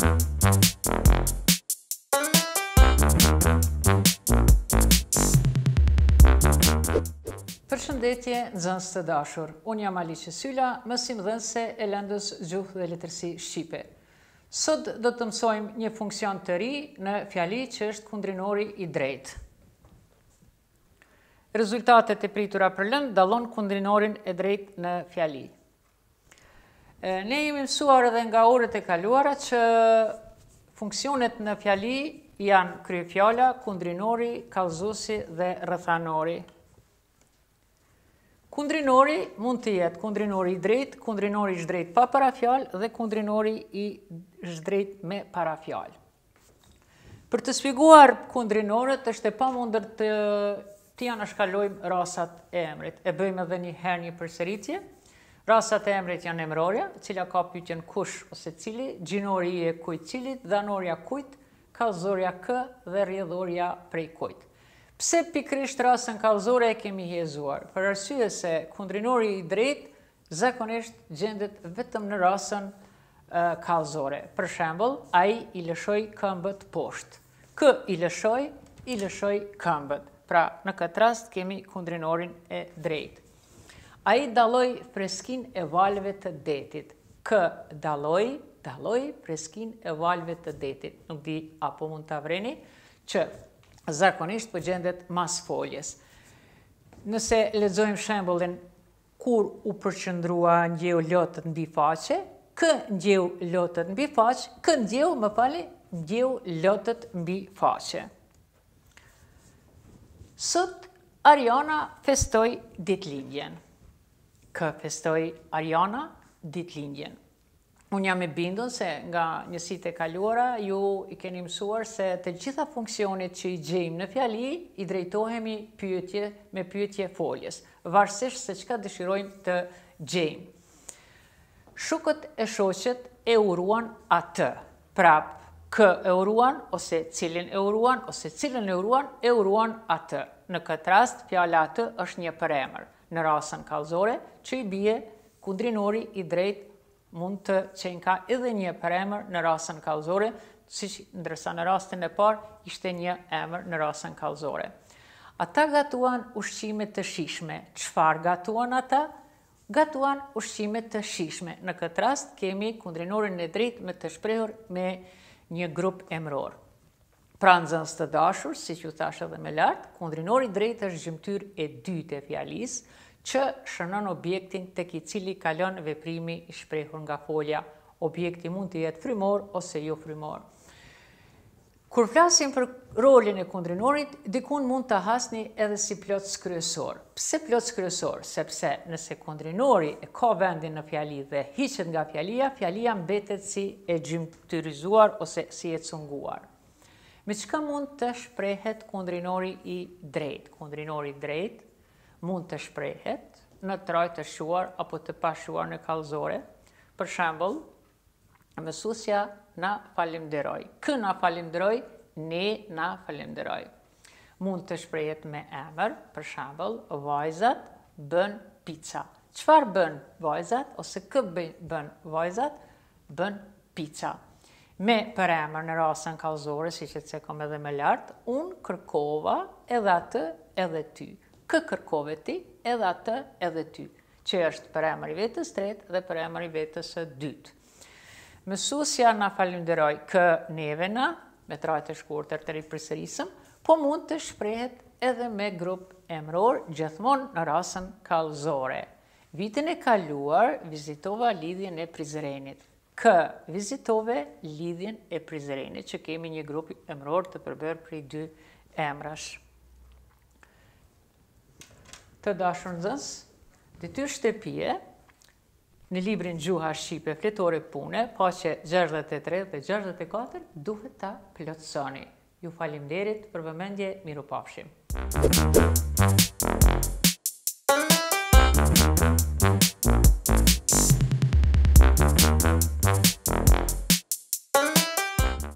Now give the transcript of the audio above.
Përshëndetje, zënës të dashur. Unë jam Alice Sylla, mësim dhënëse e lëndës gjuhë dhe letërsi Shqipe. Sot do të mësojmë një funksion të ri në fjali që është kundrinori i drejt. Rezultatet e pritura për lëndë dalon kundrinorin e drejt në fjali. Ne jemi mësuar edhe nga orët e kaluara që funksionet në fjali janë krye fjala, kundrinori, kalzusi dhe rëthanori. Kundrinori mund të jetë kundrinori i drejt, kundrinori i shdrejt pa para dhe kundrinori i shdrejt me para Për të sfiguar kundrinorët është e pa mundër të të janë ashkallojmë rasat e emrit. E bëjmë edhe një herë një përseritje. Rasat e emrit janë emrorja, cila ka pyqen kush ose cili, gjinori e kujt cilit, dhanorja kujt, kalzorja kë dhe rjedhorja prej kujt. Pse pikrisht rasën kalzore e kemi hezuar? Për arsye se kundrinori i drejt, zakonisht gjendet vetëm në rasën kalzore. Për shembol, a i i lëshoj këmbët poshtë. Kë i lëshoj, i lëshoj këmbët. Pra, në këtë rast kemi kundrinorin e drejtë. A i daloj freskin e valve të detit. K daloj, daloj freskin e valve të detit. Nuk di apo mund të avreni, që zakonisht për gjendet mas foljes. Nëse ledzojmë shembolin kur u përqëndrua njëu lotët në bifaqe, kë njëu lotët në bifaqe, kë njëu, më fali, njëu lotët në bifaqe. Sot, Ariana festoj ditlinjenë kë festoj Ariana ditë lindjen. Unë jam e bindon se nga njësit e kaluara ju i keni mësuar se të gjitha funksionit që i gjejmë në fjali i drejtohemi pyetje me pyetje foljes, varsish se qka dëshirojmë të gjejmë. Shukët e shoqet e uruan atë, prap kë e uruan, ose cilin e uruan, ose cilin e uruan, e uruan atë. Në këtë rast, fjala të është një përemër. Në rasën kalzore, që i bie, kundrinori i drejt mund të qenë ka edhe një përemër në rasën kalzore, si që ndërsa në rastin e parë, ishte një emër në rasën kalzore. Ata gatuan ushqime të shishme. Qëfar gatuan ata? Gatuan ushqime të shishme. Në këtë rast, kemi kundrinorin e drejt me të shprehur me një grup emëror. Pra në zënës të dashur, si që thashe dhe me lartë, kundrinori drejtë është gjymtyr e dytë e fjalis, që shënën objektin të ki cili kalon veprimi i shprehur nga folja. Objekti mund të jetë frimor ose jo frimor. Kur flasim për rolin e kundrinorit, dikun mund të hasni edhe si plot skryesor. Pse plot skryesor? Sepse nëse kundrinori e ka vendin në fjali dhe hiqet nga fjalia, fjalia mbetet si e gjymtyrizuar ose si e cunguar. Me qëka mund të shprehet kundrinori i drejt? Kundrinori i drejt mund të shprehet në traj të shuar apo të pashuar në kalzore. Për shembol, mësusja na falimderoj. Kë na falimderoj, ne na falimderoj. Mund të shprehet me emër, për shembol, vajzat bën pizza. Qëfar bën vajzat, ose kë bën vajzat, bën pizza me për emër në rasën kauzore, si që të sekom edhe me lartë, unë kërkova edhe atë edhe ty. Kë kërkove ti edhe atë edhe ty, që është për emër i vetës tretë dhe për emër i vetës dytë. Mësusja në falimderoj kë neve me trajt e shkurë të rëtëri përsërisëm, po mund të shprehet edhe me grup emëror gjithmonë në rasën kalzore. Vitin e kaluar vizitova lidhjen e Prizrenit kë vizitove lidhjen e Prizrenit, që kemi një grup emror të përbër prej dy emrash. Të dashur nëzës, dhe ty shtepije, në librin Gjuha Shqipe, Fletore Pune, që 63 dhe 64, duhet ta plotësoni. Ju falim derit për vëmendje, miru pafshim.